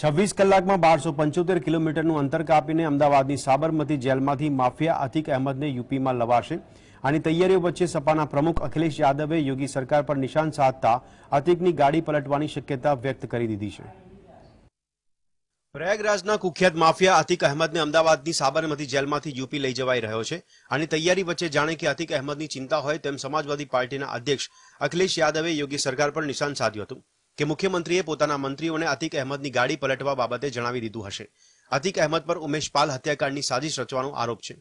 છવ્વીસ કલાકમાં બારસો પંચોતેર કિલોમીટરનું અંતર કાપીને અમદાવાદની સાબરમતી જેલમાંથી માફિયા અતિક અહેમદને યુપીમાં લવાશે આની તૈયારીઓ વચ્ચે સપાના પ્રમુખ અખિલેશ યાદવે યોગી સરકાર પર નિશાન સાધતા અતિકની ગાડી પલટવાની શક્યતા વ્યક્ત કરી દીધી છે પ્રયાગરાજના કુખ્યાત માફિયા અતિક અહેમદને અમદાવાદની સાબરમતી જેલમાંથી યુપી લઈ જવાઈ રહ્યો છે આની તૈયારી વચ્ચે જાણે કે અતિક અહેમદની ચિંતા હોય તેમ સમાજવાદી પાર્ટીના અધ્યક્ષ અખિલેશ યાદવે યોગી સરકાર પર નિશાન સાધ્યું હતું કે મુખ્યમંત્રીએ પોતાના મંત્રીઓને અતિક અહેમદની ગાડી પલટવા બાબતે જણાવી દીધું હશે અતિક અહેમદ પર ઉમેશ પાલ હત્યાકાંડની સાજિશ રચવાનો આરોપ છે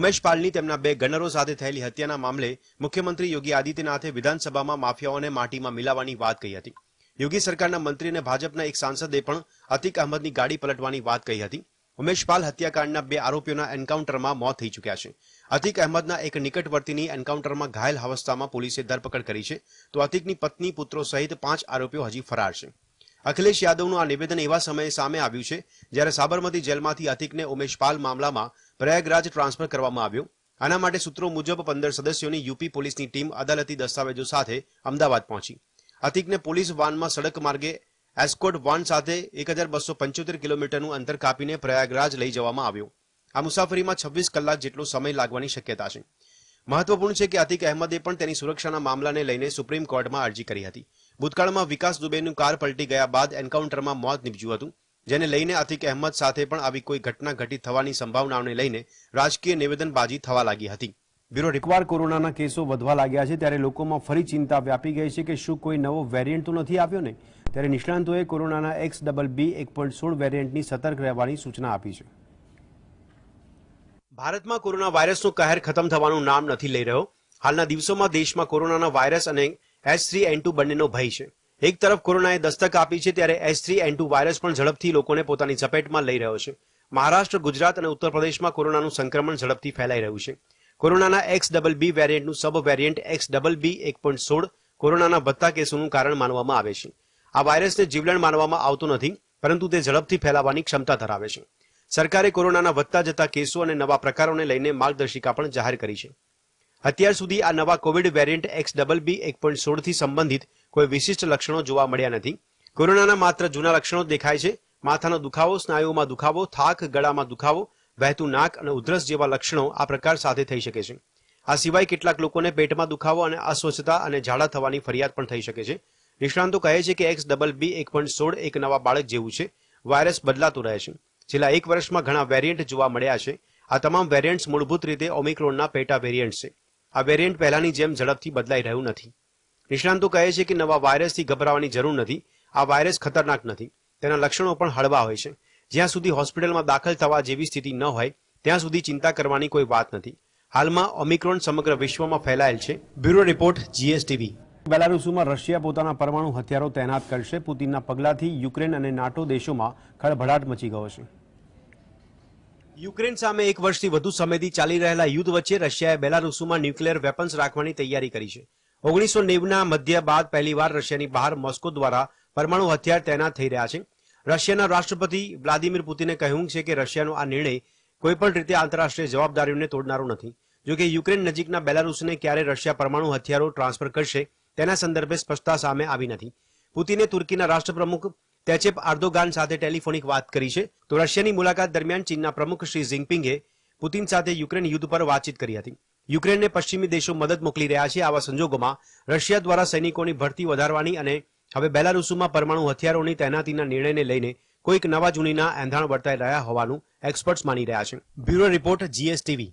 ઉમેશ પાલની તેમના બે ગનરો સાથે થયેલી હત્યાના મામલે મુખ્યમંત્રી યોગી આદિત્યનાથે વિધાનસભામાં માફિયાઓને માટીમાં મિલાવવાની વાત કહી હતી યોગી સરકારના મંત્રી અને ભાજપના એક સાંસદે પણ અતિક અહેમદની ગાડી પલટવાની વાત કહી હતી ઉમેશપાલ હત્યાકાંડના બે આરોપીઓના એન્કાઉન્ટરમાં મોત થઈ ચૂક્યા છે અતિક અહેમદના એક નિકટવર્તીની એન્કાઉન્ટરમાં ઘાયલ અવસ્થામાં પોલીસે ધરપકડ કરી છે તો અતિકની પત્ની પુત્રો સહિત પાંચ આરોપીઓ હજી ફરાર છે અખિલેશ યાદવનું આ નિવેદન એવા સમયે સામે આવ્યું છે જ્યારે સાબરમતી જેલમાંથી અતિકને ઉમેશપાલ મામલામાં પ્રયાગરાજ ટ્રાન્સફર કરવામાં આવ્યો આના માટે સૂત્રો મુજબ પંદર સદસ્યોની યુપી પોલીસની ટીમ અદાલતી દસ્તાવેજો સાથે અમદાવાદ પહોંચી અતિકને પોલીસ વાનમાં સડક માર્ગે એસ્કોટ વન સાથે એક હજાર બસો પંચોતેર કિલોમીટરનું અંતર કાપીને પ્રયાગરાજ લઈ જવામાં આવ્યો આ મુસાફરીમાં છવ્વીસ કલાક જેટલો સમય લાગવાની શક્યતા છે મહત્વપૂર્ણ છે કે અતિક અહેમદે પણ તેની સુરક્ષાના મામલાને લઈને સુપ્રીમ કોર્ટમાં અરજી કરી હતી ભૂતકાળમાં વિકાસ દુબેનું કાર પલટી ગયા બાદ એન્કાઉન્ટરમાં મોત નીપજ્યું હતું જેને લઈને અતિક અહેમદ સાથે પણ આવી કોઈ ઘટના ઘટી થવાની સંભાવનાઓને લઈને રાજકીય નિવેદનબાજી થવા લાગી હતી બ્યુરો એકવાર કોરોનાના કેસો વધવા લાગ્યા છે ત્યારે લોકોમાં ફરી ચિંતા વ્યાપી ગઈ છે કે શું કોઈ નવો વેરિયન્ટ તો નથી આવ્યો ને ત્યારે નિષ્ણાંતોએ કોરોનાના એક્સ ડબલ બી એક પોઈન્ટ સોળ વેરિયન્ટની સતર્ક રહેવાની સૂચના આપી છે ભારતમાં કોરોના વાયરસનો કહેર ખતમ થવાનું નામ નથી લઈ રહ્યો હાલના દિવસોમાં દેશમાં કોરોનાના વાયરસ અને એસ થ્રી એન ટુ બંનેનો ભય છે એક તરફ કોરોનાએ દસ્તક આપી છે ત્યારે S three N two virus પણ ઝડપથી લોકોને પોતાની ઝપેટમાં લઈ રહ્યો છે મહારાષ્ટ્ર ગુજરાત અને ઉત્તર પ્રદેશમાં કોરોનાનું સંક્રમણ ઝડપથી ફેલાઈ રહ્યું છે કોરોનાના એક્સ ડબલ બી વેરિયન્ટનું sub variant X double B એક પોઈન્ટ સોળ કોરોનાના વધતા કેસોનું કારણ માનવામાં આવે છે આ વાયરસને જીવલેણ માનવામાં આવતું નથી પરંતુ તે ઝડપથી ફેલાવાની ક્ષમતા ધરાવે છે સરકારે કોરોનાના વધતા જતા કેસો અને નવા પ્રકારોને લઈને માર્ગદર્શિકા પણ જાહેર કરી છે અત્યાર સુધી આ નવા Covid variant X double B એક પોઈન્ટ સોળથી સંબંધિત કોઈ વિશિષ્ટ લક્ષણો જોવા મળ્યા નથી કોરોનાના માત્ર જૂના લક્ષણો દેખાય છે માથાનો દુખાવો સ્નાયુઓમાં દુખાવો થાક ગળામાં દુખાવો વહેતું નાક અને ઉધરસ જેવા લક્ષણો આ પ્રકાર સાથે થઈ શકે છે આ સિવાય કેટલાક લોકોને પેટમાં દુખાવો અને અસ્વચ્છતા અને ઝાડા થવાની ફરિયાદ પણ થઈ શકે છે નિષ્ણાંતો કહે છે કે એક્સ ડબલ બી એક પોઈન્ટ સોળ એક નવા બાળક જેવું છે વાયરસ બદલાતું રહે છે છેલ્લા એક વર્ષમાં ઘણા વેરિયન્ટ જોવા મળ્યા છે આ તમામ વેરિયન્ટ્સ મૂળભૂત રીતે ઓમિક્રોનના પેટા વેરિયન્ટ છે આ વેરિયન્ટ પહેલાની જેમ ઝડપથી બદલાઈ રહ્યું નથી નિષ્ણાંતો કહે છે કે નવા વાયરસથી ગભરાવાની જરૂર નથી આ વાયરસ ખતરનાક નથી તેના લક્ષણો પણ હળવા હોય છે જ્યાં સુધી હોસ્પિટલમાં દાખલ થવા જેવી સ્થિતિ ન હોય ત્યાં સુધી ચિંતા કરવાની કોઈ વાત નથી હાલમાં ઓમિક્રોન સમગ્ર વિશ્વમાં ફેલાયેલ છે બ્યુરો રિપોર્ટ જીએસટીવી બેલારુસમાં રશિયા પોતાના પરમાણુ હથિયારો તૈનાત કરશે પુતિનના પગલાથી યુક્રેન અને નાટો દેશોમાં ખળભળાટ મચી ગયો છે યુક્રેન સામે એક વર્ષથી વધુ સમયથી ચાલી રહેલા યુદ્ધ વચ્ચે રશિયાએ બેલારુસમાં ન્યુક્લિયર વેપન્સ રાખવાની તૈયારી કરી છે ઓગણીસો નેવના મધ્ય બાદ પહેલીવાર રશિયાની બહાર મોસ્કો દ્વારા પરમાણુ હથિયાર તૈનાત થઈ રહ્યા છે રશિયાના રાષ્ટ્રપતિ વ્લાદિમીર પુતિને કહ્યું છે કે રશિયાનો આ નિર્ણય કોઈપણ રીતે આંતરરાષ્ટ્રીય જવાબદારીઓને તોડનારો નથી જોકે યુક્રેન નજીકના બેલારુસને ક્યારે રશિયા પરમાણુ હથિયારો ટ્રાન્સફર કરશે તેના સંદર્ભે સ્પષ્ટતા સામે આવી નથી પુતિને તુર્કીના રાષ્ટ્રપ્રમુખ તેચેપ આર્દોગાન સાથે ટેલિફોનિક વાત કરી છે તો રશિયાની મુલાકાત દરમિયાન ચીનના પ્રમુખ શ્રી જિંગપિંગે પુતિન સાથે યુક્રેન યુદ્ધ પર વાતચીત કરી હતી યુક્રેનને પશ્ચિમી દેશો મદદ મોકલી રહ્યા છે આવા સંજોગોમાં રશિયા દ્વારા સૈનિકોની ભરતી વધારવાની અને હવે બેલારૂસમાં પરમાણુ હથિયારોની તૈનાતીના નિર્ણયને લઈને કોઈક નવા જૂનીના એંધાણ વર્તાઈ રહ્યા હોવાનું એક્સપર્ટ્સ માની રહ્યા છે બ્યુરો રિપોર્ટ જીએસટીવી